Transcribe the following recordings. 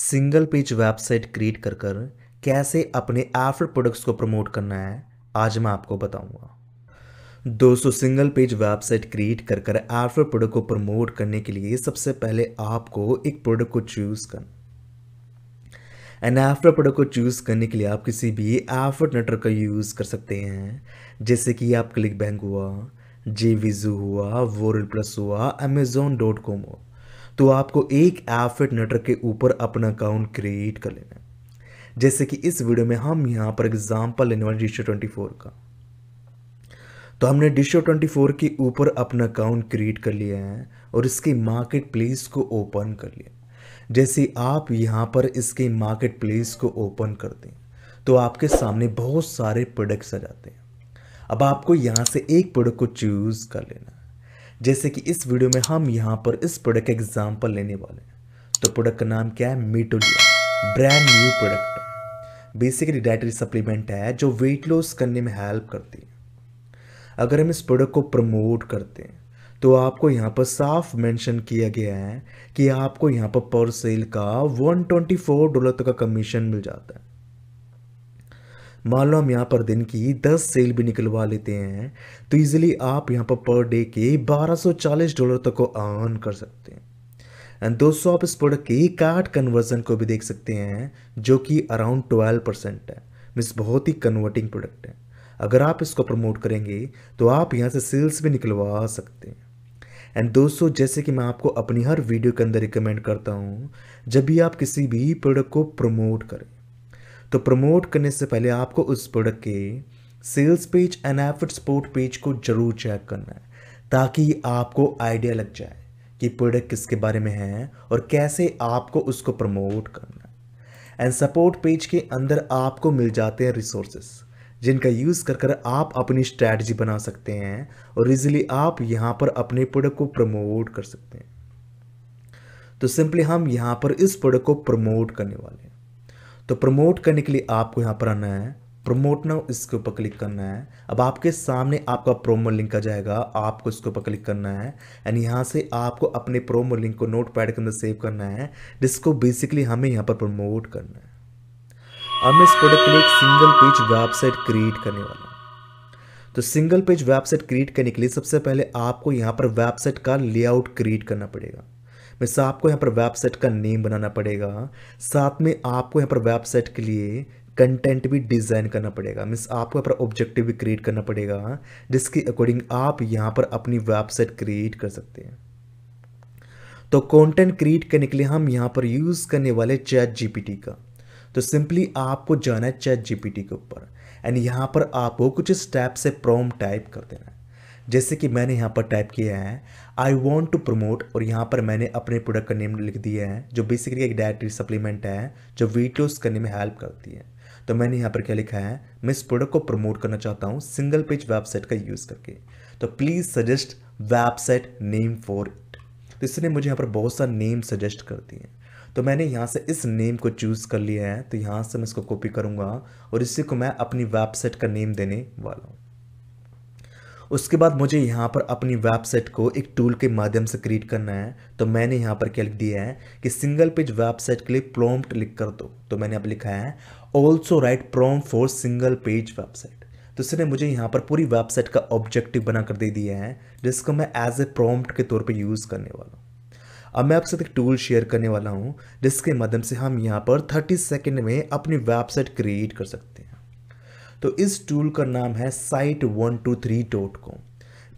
Single page website create कर कर कैसे अपने आफ्टर प्रोडक्ट्स को प्रमोट करना है आज मैं आपको बताऊंगा दोस्तों सिंगल पेज वेबसाइट क्रिएट कर कर आफ्टर प्रोडक्ट को प्रमोट करने के लिए सबसे पहले आपको एक प्रोडक्ट को चूज़ कर एंड आफ्टर प्रोडक्ट को चूज़ करने के लिए आप किसी भी एफर्ड नेटवर्क का यूज़ कर सकते हैं जैसे कि आप क्लिक बैंक हुआ जे विजू हुआ वोरल प्लस हुआ अमेजोन डॉट कॉम हुआ तो आपको एक एफिट नेटवर्क के ऊपर अपना अकाउंट क्रिएट कर लेना है जैसे कि इस वीडियो में हम यहाँ पर एग्जाम्पल लेने वाले डिशो ट्वेंटी फोर का तो हमने डिशो ट्वेंटी फोर के ऊपर अपना अकाउंट क्रिएट कर लिया है और इसके मार्केट प्लेस को ओपन कर लिया जैसे आप यहाँ पर इसके मार्केट प्लेस को ओपन करते हैं तो आपके सामने बहुत सारे प्रोडक्ट्स आ जाते हैं अब आपको यहाँ से एक प्रोडक्ट को चूज़ कर लेना जैसे कि इस वीडियो में हम यहाँ पर इस प्रोडक्ट का एग्जाम्पल लेने वाले हैं तो प्रोडक्ट का नाम क्या है मीटोलिया brand new product basically dietary supplement है जो वेट लॉस करने में हेल्प करती है अगर हम इस प्रोडक्ट को प्रमोट करते हैं तो आपको यहाँ पर साफ मेंशन किया गया है कि आपको यहाँ पर पर सेल का 124 डॉलर तक का कमीशन मिल जाता है मान लो हम यहाँ पर दिन की दस सेल भी निकलवा लेते हैं तो इजीली आप यहाँ पर पर डे के 1240 डॉलर तक को अर्न कर सकते हैं एंड दोस्तों आप इस प्रोडक्ट की कार्ड कन्वर्जन को भी देख सकते हैं जो कि अराउंड ट्वेल्व परसेंट है मिस बहुत ही कन्वर्टिंग प्रोडक्ट है अगर आप इसको प्रमोट करेंगे तो आप यहाँ से सेल्स भी निकलवा सकते हैं एंड दोस्तों जैसे कि मैं आपको अपनी हर वीडियो के अंदर रिकमेंड करता हूँ जब भी आप किसी भी प्रोडक्ट को प्रमोट करें तो प्रमोट करने से पहले आपको उस प्रोडक्ट के sales page and effort support page को जरूर चेक करना है ताकि आपको आइडिया लग जाए कि प्रोडक्ट किसके बारे में है और कैसे आपको उसको प्रमोट करना है एंड सपोर्ट पेज के अंदर आपको मिल जाते हैं रिसोर्सेस जिनका यूज़ कर कर आप अपनी स्ट्रैटी बना सकते हैं और इजिली आप यहाँ पर अपने प्रोडक्ट को प्रमोट कर सकते हैं तो सिंपली हम यहाँ पर इस प्रोडक्ट को प्रमोट करने वाले हैं तो प्रमोट करने के लिए आपको यहाँ पर आना है प्रमोट ना इसके ऊपर क्लिक करना है अब आपके सामने आपका प्रोमो लिंक आ जाएगा आपको इसके ऊपर क्लिक करना है एंड यहाँ से आपको अपने प्रोमो लिंक को नोट पैड के अंदर सेव करना है जिसको बेसिकली हमें यहाँ पर प्रमोट करना है अब मैं इस प्रोडक्ट के लिए एक सिंगल पेज वेबसाइट क्रिएट करने वाला हूँ तो सिंगल पेज वेबसाइट क्रिएट करने के लिए सबसे पहले आपको यहाँ पर वेबसाइट का लेआउट क्रिएट करना पड़ेगा वैसे आपको यहाँ पर वेबसाइट का नेम बनाना पड़ेगा साथ में आपको यहाँ पर वेबसाइट के लिए कंटेंट भी डिज़ाइन करना पड़ेगा मीन्स आपको यहाँ पर ऑब्जेक्टिव भी क्रिएट करना पड़ेगा जिसके अकॉर्डिंग आप यहाँ पर अपनी वेबसाइट क्रिएट कर सकते हैं तो कंटेंट क्रिएट करने के लिए हम यहाँ पर यूज़ करने वाले चैट जीपीटी का तो सिंपली आपको जाना है चैट जीपीटी के ऊपर एंड यहाँ पर आपको कुछ स्टेप से प्रॉम टाइप कर देना है जैसे कि मैंने यहाँ पर टाइप किया है आई वॉन्ट टू प्रमोट और यहाँ पर मैंने अपने प्रोडक्ट का नेम लिख दिया है जो बेसिकली एक डायट्री सप्लीमेंट है जो वेट लॉस करने में हेल्प करती है तो मैंने यहाँ पर क्या लिखा है मैं इस प्रोडक्ट को प्रमोट करना चाहता हूँ सिंगल पेज वेबसाइट का यूज़ करके तो please suggest website name for it तो इसने मुझे यहाँ पर बहुत सा नेम सजेस्ट कर दिए तो मैंने यहाँ से इस नेम को चूज़ कर लिया है तो यहाँ से मैं इसको कॉपी करूँगा और इसी को मैं अपनी वेबसाइट का नेम देने वाला हूँ उसके बाद मुझे यहाँ पर अपनी वेबसाइट को एक टूल के माध्यम से क्रिएट करना है तो मैंने यहाँ पर क्या लिख दिया है कि सिंगल पेज वेबसाइट के लिए प्रोम्प्ट लिख कर दो तो मैंने अब लिखा है also write prompt for single page website तो इसने मुझे यहाँ पर पूरी वेबसाइट का ऑब्जेक्टिव बना कर दे दिया है जिसको मैं एज ए प्रॉम्प्ट के तौर पे यूज़ करने वाला हूँ अब मैं आपसे एक टूल शेयर करने वाला हूँ जिसके माध्यम से हम यहाँ पर 30 सेकंड में अपनी वेबसाइट क्रिएट कर सकते हैं तो इस टूल का नाम है site one two three dot com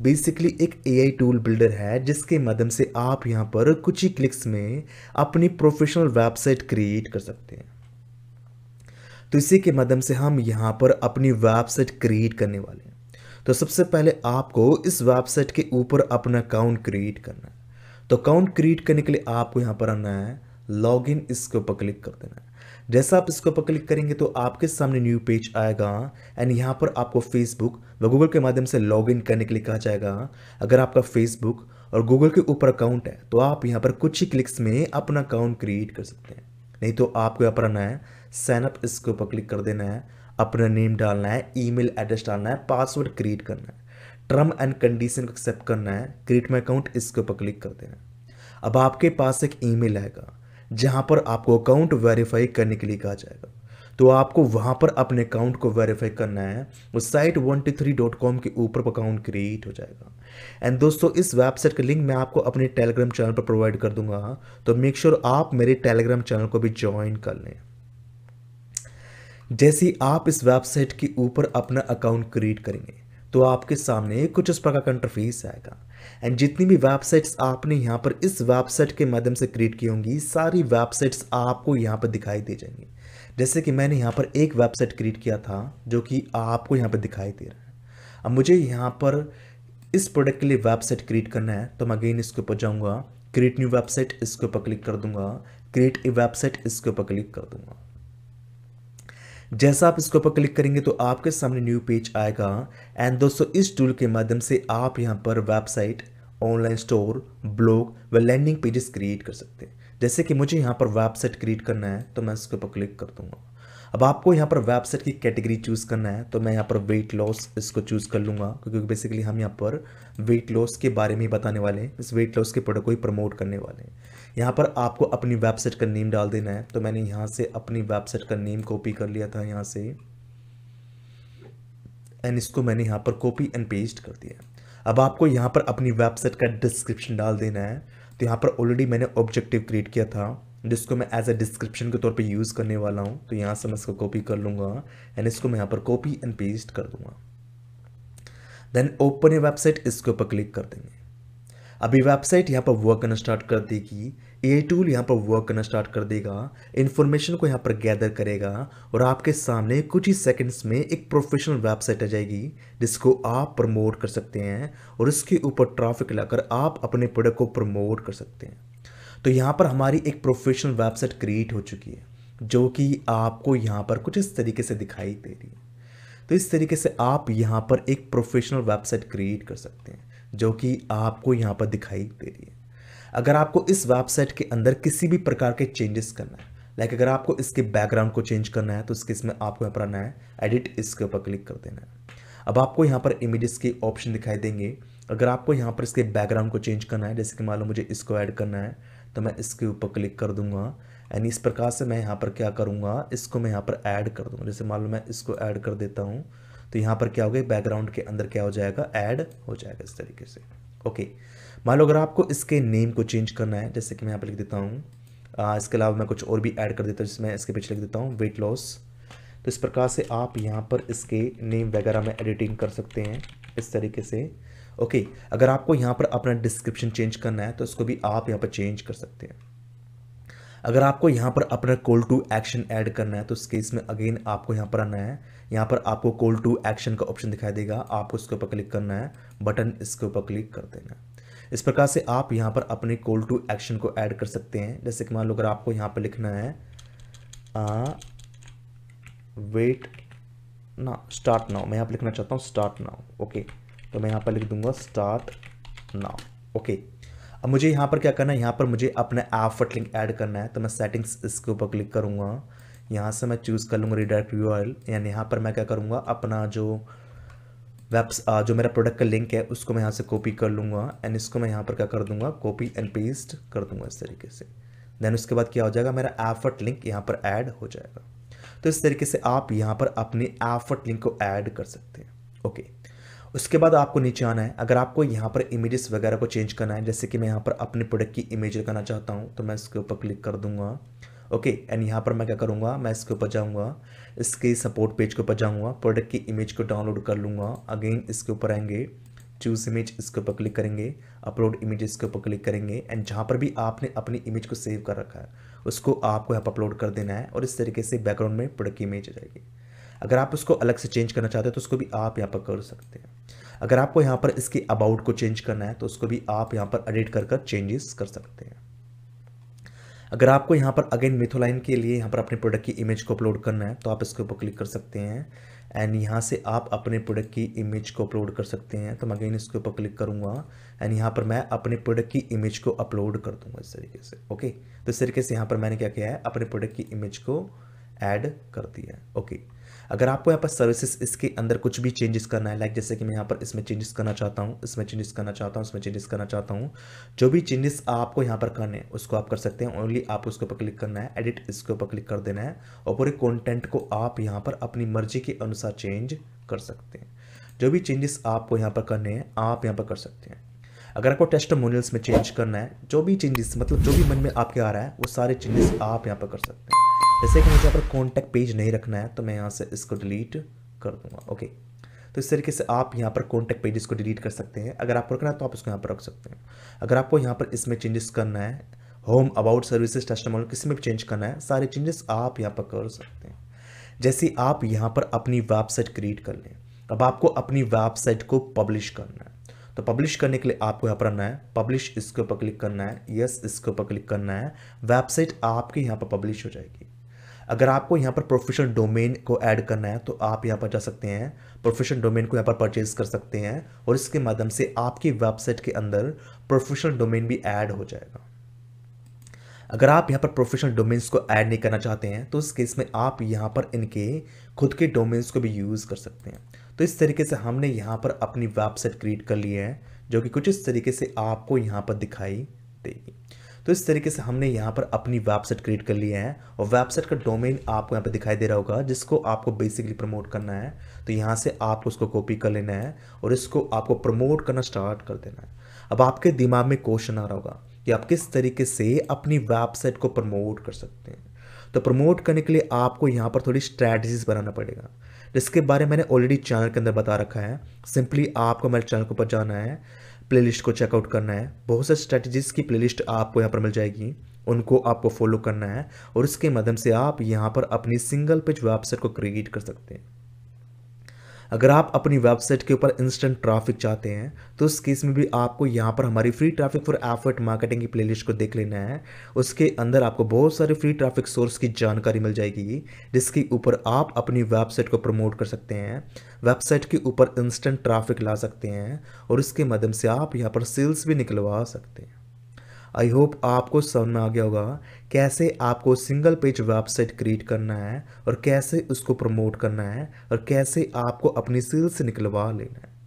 basically एक ए आई टूल बिल्डर है जिसके माध्यम से आप यहाँ पर कुछ ही क्लिक्स में अपनी प्रोफेशनल वेबसाइट क्रिएट कर सकते हैं तो इसी के माध्यम से हम यहाँ पर अपनी वेबसाइट क्रिएट करने वाले हैं तो सबसे पहले आपको इस वेबसाइट के ऊपर अपना अकाउंट क्रिएट करना है तो अकाउंट क्रिएट करने के लिए आपको यहाँ पर आना है लॉग इन इसके ऊपर क्लिक कर देना है जैसा आप इसके ऊपर क्लिक करेंगे तो आपके सामने न्यू पेज आएगा एंड यहाँ पर आपको फेसबुक व गूगल के माध्यम से लॉग इन करने के लिए कहा जाएगा अगर आपका फेसबुक और गूगल के ऊपर अकाउंट है तो आप यहाँ पर कुछ ही क्लिक्स में अपना अकाउंट क्रिएट कर सकते हैं नहीं तो आपको यहाँ पर आना है साइनअप इसके ऊपर क्लिक कर देना है अपना नेम डालना है ईमेल एड्रेस डालना है पासवर्ड क्रिएट करना है टर्म एंड कंडीशन को एक्सेप्ट करना है क्रिएट माई अकाउंट इसके ऊपर क्लिक कर देना है अब आपके पास एक ईमेल आएगा जहां पर आपको अकाउंट वेरीफाई करने के लिए कहा जाएगा तो आपको वहां पर अपने अकाउंट को वेरीफाई करना है वो site one two three dot com के ऊपर अकाउंट क्रिएट हो जाएगा एंड दोस्तों इस वेबसाइट का लिंक मैं आपको अपने टेलीग्राम चैनल पर प्रोवाइड कर दूंगा तो मेक श्योर sure आप मेरे टेलीग्राम चैनल को भी ज्वाइन कर लें जैसे आप इस वेबसाइट के ऊपर अपना अकाउंट क्रिएट करेंगे तो आपके सामने कुछ इस प्रकार का इंटरफेस आएगा एंड जितनी भी वेबसाइट्स आपने यहाँ पर इस वेबसाइट के माध्यम से क्रिएट की होंगी सारी वेबसाइट्स आपको यहाँ पर दिखाई दे जाएंगी जैसे कि मैंने यहाँ पर एक वेबसाइट क्रिएट किया था जो कि आपको यहाँ पर दिखाई दे रहा है अब मुझे यहाँ पर इस प्रोडक्ट के लिए वेबसाइट क्रिएट करना है तो मैं अगेन इसके ऊपर जाऊँगा क्रिएट न्यू वेबसाइट इसके ऊपर क्लिक कर दूंगा क्रिएट ए वेबसाइट इसके ऊपर क्लिक कर दूंगा जैसा आप इसके ऊपर क्लिक करेंगे तो आपके सामने न्यू पेज आएगा एंड दोस्तों इस टूल के माध्यम से आप यहाँ पर वेबसाइट ऑनलाइन स्टोर ब्लॉग व लैंडिंग पेजेस क्रिएट कर सकते हैं जैसे कि मुझे यहाँ पर वेबसाइट क्रिएट करना है तो मैं इसके ऊपर क्लिक कर दूंगा अब आपको यहाँ पर वेबसाइट की कैटेगरी चूज़ करना है तो मैं यहाँ पर वेट लॉस इसको चूज़ कर लूँगा क्योंकि बेसिकली हम यहाँ पर वेट लॉस के बारे में बताने वाले हैं इस वेट लॉस के प्रोडक्ट को ही प्रमोट करने वाले हैं यहाँ पर आपको अपनी वेबसाइट का नेम डाल देना है तो मैंने यहाँ से अपनी वेबसाइट का नेम कॉपी कर लिया था यहाँ से एंड इसको मैंने यहाँ पर कॉपी एंड पेस्ट कर दिया अब आपको यहाँ पर अपनी वेबसाइट का डिस्क्रिप्शन डाल देना है तो यहाँ पर ऑलरेडी मैंने ऑब्जेक्टिव क्रिएट किया था जिसको मैं एज ए डिस्क्रिप्शन के तौर पे यूज़ करने वाला हूँ तो यहाँ से मैं इसको कॉपी कर लूँगा एंड इसको मैं यहाँ पर कॉपी एंड पेस्ट कर दूँगा देन ओपन ए वेबसाइट इसके ऊपर क्लिक कर देंगे अभी वेबसाइट यहाँ पर वर्क करना स्टार्ट कर देगी ए टूल यहाँ पर वर्क करना स्टार्ट कर देगा इन्फॉर्मेशन को यहाँ पर गैदर करेगा और आपके सामने कुछ ही सेकंड्स में एक प्रोफेशनल वेबसाइट आ जाएगी जिसको आप प्रमोट कर सकते हैं और इसके ऊपर ट्रैफिक लाकर आप अपने प्रोडक्ट को प्रमोट कर सकते हैं तो यहाँ पर हमारी एक प्रोफेशनल वेबसाइट क्रिएट हो चुकी है जो कि आपको यहाँ पर कुछ इस तरीके से दिखाई दे रही है तो इस तरीके से आप यहाँ पर एक प्रोफेशनल वेबसाइट क्रिएट कर सकते हैं जो कि आपको यहाँ पर दिखाई दे रही है अगर आपको इस वेबसाइट के अंदर किसी भी प्रकार के चेंजेस करना है लाइक अगर आपको इसके बैकग्राउंड को चेंज करना है तो इसके इसमें आपको यहाँ पर आना है एडिट इसके ऊपर क्लिक कर देना है अब आपको यहाँ पर इमेजेस के ऑप्शन दिखाई देंगे अगर आपको यहाँ पर इसके बैकग्राउंड को चेंज करना है जैसे कि मान लो मुझे इसको ऐड करना है तो मैं इसके ऊपर क्लिक कर दूंगा एंड इस प्रकार से मैं यहाँ पर क्या करूँगा इसको मैं यहाँ पर ऐड कर दूँगा जैसे मान लो मैं इसको ऐड कर देता हूँ तो यहाँ पर क्या हो गया बैकग्राउंड के अंदर क्या हो जाएगा ऐड हो जाएगा इस तरीके से ओके मान लो अगर आपको इसके नेम को चेंज करना है जैसे कि मैं यहाँ पर लिख देता हूँ इसके अलावा मैं कुछ और भी ऐड कर देता हूँ जिसमें इसके पीछे लिख देता हूँ वेट लॉस तो इस प्रकार से आप यहाँ पर इसके नेम वगैरह में एडिटिंग कर सकते हैं इस तरीके से ओके अगर आपको यहाँ पर अपना डिस्क्रिप्शन चेंज करना है तो इसको भी आप यहाँ पर चेंज कर सकते हैं अगर आपको यहाँ पर अपना कॉल टू एक्शन ऐड करना है तो इस केस में अगेन आपको यहाँ पर आना है यहाँ पर आपको कॉल टू एक्शन का ऑप्शन दिखाई देगा आपको इसके ऊपर क्लिक करना है बटन इसके ऊपर क्लिक कर देना है इस प्रकार से आप यहाँ पर अपने कॉल टू एक्शन को ऐड कर सकते हैं जैसे कि मान लो अगर आपको यहाँ पर लिखना है आ, वेट ना स्टार्ट नाउ मैं यहाँ पर लिखना चाहता हूँ स्टार्ट नाउ ओके तो मैं यहाँ पर लिख दूंगा स्टार्ट नाउ ओके अब मुझे यहाँ पर क्या करना है यहाँ पर मुझे ऐप फट लिंक ऐड करना है तो मैं सेटिंग्स इसके ऊपर क्लिक करूँगा यहाँ से मैं चूज़ कर लूँगा रिडायरेक्ट यू यानी यहाँ पर मैं क्या करूँगा अपना जो वेब्स जो मेरा प्रोडक्ट का लिंक है उसको मैं यहाँ से कॉपी कर लूँगा एंड इसको मैं यहाँ पर क्या कर दूँगा कॉपी एंड पेस्ट कर दूँगा इस तरीके से देन उसके बाद क्या हो जाएगा मेरा एफर्ट लिंक यहाँ पर ऐड हो जाएगा तो इस तरीके से आप यहाँ पर अपने एफर्ट लिंक को ऐड कर सकते हैं ओके okay. उसके बाद आपको नीचे आना है अगर आपको यहाँ पर इमेजेस वगैरह को चेंज करना है जैसे कि मैं यहाँ पर अपने प्रोडक्ट की इमेज करना चाहता हूँ तो मैं इसके ऊपर क्लिक कर दूँगा ओके एंड यहाँ पर मैं क्या करूँगा मैं इसके ऊपर जाऊँगा इसके सपोर्ट पेज के ऊपर जाऊँगा प्रोडक्ट की इमेज को डाउनलोड कर लूँगा अगेन इसके ऊपर आएंगे चूज इमेज इसके ऊपर क्लिक करेंगे अपलोड इमेज इसके ऊपर क्लिक करेंगे एंड जहाँ पर भी आपने अपनी इमेज को सेव कर रखा है उसको आपको यहाँ अपलोड कर देना है और इस तरीके से बैकग्राउंड में प्रोडक्ट की इमेज आ जाएगी अगर आप उसको अलग से चेंज करना चाहते हो तो उसको भी आप यहाँ पर कर सकते हैं अगर आपको यहाँ पर इसके अबाउट को चेंज करना है तो उसको भी आप यहाँ पर एडिट कर कर चेंजेस कर सकते हैं अगर आपको यहाँ पर अगेन मिथोलाइन के लिए यहाँ पर अपने प्रोडक्ट की इमेज को अपलोड करना है तो आप इसके ऊपर क्लिक कर सकते हैं एंड यहाँ से आप अपने प्रोडक्ट की इमेज को अपलोड कर सकते हैं तो मैं अगेन इसके ऊपर क्लिक करूँगा एंड यहाँ पर मैं अपने प्रोडक्ट की इमेज को अपलोड कर दूँगा इस तरीके से ओके तो इस तरीके से यहाँ पर मैंने क्या किया है अपने प्रोडक्ट की इमेज को ऐड कर दिया है ओके अगर आपको यहाँ पर सर्विसेज इसके अंदर कुछ भी चेंजेस करना है लाइक जैसे कि मैं यहाँ पर इसमें चेंजेस करना चाहता हूँ इसमें चेंजेस करना चाहता हूँ इसमें चेंजेस करना चाहता हूँ जो भी चेंजेस आपको यहाँ पर करने हैं उसको आप कर सकते हैं ओनली आप उसके ऊपर क्लिक करना है एडिट इसके ऊपर क्लिक कर देना है और पूरे कॉन्टेंट को आप यहाँ पर अपनी मर्जी के अनुसार चेंज कर सकते हैं जो भी चेंजेस आपको यहाँ पर करने हैं आप यहाँ पर कर सकते हैं अगर आपको टेस्ट में चेंज करना है जो भी चेंजेस मतलब जो भी मन में आपके आ रहा है वो सारे चेंजेस आप यहाँ पर कर सकते हैं जैसे कि मुझे यहाँ पर कॉन्टैक्ट पेज नहीं रखना है तो मैं यहाँ से इसको डिलीट कर दूंगा ओके तो इस तरीके से आप यहाँ पर कॉन्टैक्ट पेजेस को डिलीट कर सकते हैं अगर आपको रखना है तो आप इसको यहाँ पर रख सकते हैं अगर आपको यहाँ पर इसमें चेंजेस करना है होम अबाउट सर्विसेज टस्टमर किसी में भी चेंज करना है सारे चेंजेस आप यहाँ पर कर सकते हैं जैसे आप यहाँ पर अपनी वेबसाइट क्रिएट कर लें अब आपको अपनी वेबसाइट को पब्लिश करना है तो पब्लिश करने के लिए आपको यहाँ पर आना है पब्लिश इसके ऊपर क्लिक करना है यस इसके ऊपर क्लिक करना है वेबसाइट आपके यहाँ पर पब्लिश हो जाएगी अगर आपको यहाँ पर प्रोफेशनल डोमेन को ऐड करना है तो आप यहाँ पर जा सकते हैं प्रोफेशनल डोमेन को यहाँ पर परचेज कर सकते हैं और इसके माध्यम से आपकी वेबसाइट के अंदर प्रोफेशनल डोमेन भी ऐड हो जाएगा अगर आप यहाँ पर प्रोफेशनल डोमेन्स को ऐड नहीं करना चाहते हैं तो इस केस में आप यहाँ पर इनके खुद के डोमेन्स को भी यूज़ कर सकते हैं तो इस तरीके से हमने यहाँ पर अपनी वेबसाइट क्रिएट कर ली है जो कि कुछ इस तरीके से आपको यहाँ पर दिखाई देगी तो इस तरीके से हमने यहाँ पर अपनी वेबसाइट क्रिएट कर लिए हैं और वेबसाइट का डोमेन आपको यहाँ पर दिखाई दे रहा होगा जिसको आपको बेसिकली प्रमोट करना है तो यहाँ से आपको उसको कॉपी कर लेना है और इसको आपको प्रमोट करना स्टार्ट कर देना है अब आपके दिमाग में क्वेश्चन आ रहा होगा कि आप किस तरीके से अपनी वेबसाइट को प्रमोट कर सकते हैं तो प्रमोट करने के लिए आपको यहाँ पर थोड़ी स्ट्रैटेजीज बनाना पड़ेगा जिसके बारे में मैंने ऑलरेडी चैनल के अंदर बता रखा है सिंपली आपको मेरे चैनल के ऊपर जाना है प्लेलिस्ट को चेकआउट करना है बहुत सारे स्ट्रेटजीज़ की प्लेलिस्ट आपको यहाँ पर मिल जाएगी उनको आपको फॉलो करना है और इसके माध्यम से आप यहाँ पर अपनी सिंगल पेज वेबसाइट को क्रिएट कर सकते हैं अगर आप अपनी वेबसाइट के ऊपर इंस्टेंट ट्रैफिक चाहते हैं तो उस केस में भी आपको यहाँ पर हमारी free traffic for effort marketing की प्लेलिस्ट को देख लेना है उसके अंदर आपको बहुत सारे फ्री ट्रैफिक सोर्स की जानकारी मिल जाएगी जिसके ऊपर आप अपनी वेबसाइट को प्रमोट कर सकते हैं वेबसाइट के ऊपर इंस्टेंट ट्राफिक ला सकते हैं और इसके माध्यम से आप यहाँ पर सेल्स भी निकलवा सकते हैं आई होप आपको समझ में आ गया होगा कैसे आपको सिंगल पेज वेबसाइट क्रिएट करना है और कैसे उसको प्रमोट करना है और कैसे आपको अपनी सेल से निकलवा लेना है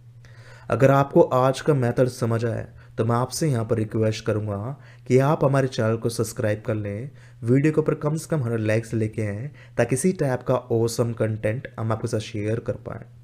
अगर आपको आज का मेथड समझ आया तो मैं आपसे यहाँ पर रिक्वेस्ट करूँगा कि आप हमारे चैनल को सब्सक्राइब कर लें वीडियो के ऊपर कम से कम हंड्रेड लाइक्स लेके आएँ ताकि इसी टाइप का ओसम कंटेंट हम आपके साथ शेयर कर पाएँ